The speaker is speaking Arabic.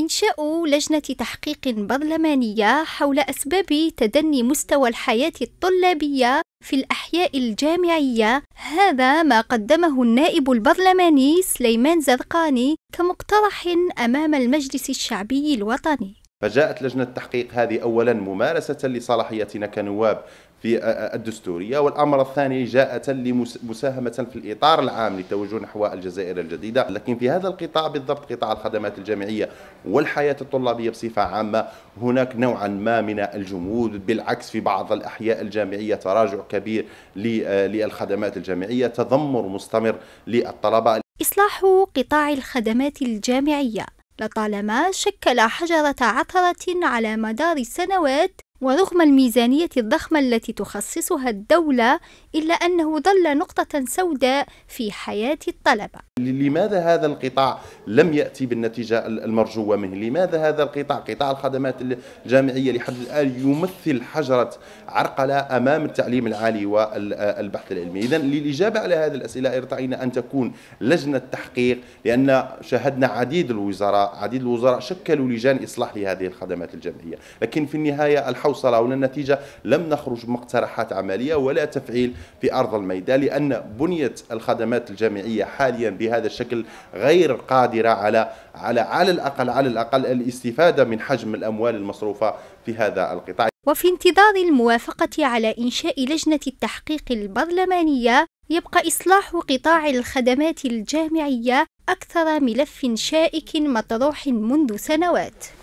إنشاء لجنة تحقيق برلمانية حول أسباب تدني مستوى الحياة الطلابية في الأحياء الجامعية هذا ما قدمه النائب البرلماني سليمان زرقاني كمقترح أمام المجلس الشعبي الوطني فجاءت لجنة التحقيق هذه أولا ممارسة لصلاحيتنا كنواب في الدستورية والأمر الثاني جاءت لمساهمة في الإطار العام للتوجه نحو الجزائر الجديدة لكن في هذا القطاع بالضبط قطاع الخدمات الجامعية والحياة الطلابية بصفة عامة هناك نوعا ما من الجمود بالعكس في بعض الأحياء الجامعية تراجع كبير آه، للخدمات الجامعية تذمر مستمر للطلبة إصلاح قطاع الخدمات الجامعية لطالما شكل حجرة عثرة على مدار السنوات ورغم الميزانية الضخمة التي تخصصها الدولة إلا أنه ظل نقطة سوداء في حياة الطلبة لماذا هذا القطاع لم يأتي بالنتيجة المرجوة منه لماذا هذا القطاع قطاع الخدمات الجامعية لحد الآن يمثل حجرة عرقلة أمام التعليم العالي والبحث العلمي إذا للإجابة على هذه الأسئلة ارتعينا أن تكون لجنة تحقيق لأن شاهدنا عديد الوزراء عديد الوزراء شكلوا لجان إصلاح لهذه الخدمات الجامعية لكن في النهاية الحول الحوصله النتيجه لم نخرج مقترحات عمليه ولا تفعيل في ارض الميدان لان بنيه الخدمات الجامعيه حاليا بهذا الشكل غير قادره على على على الاقل على الاقل الاستفاده من حجم الاموال المصروفه في هذا القطاع وفي انتظار الموافقة على إنشاء لجنة التحقيق البرلمانية يبقى إصلاح قطاع الخدمات الجامعية أكثر ملف شائك مطروح منذ سنوات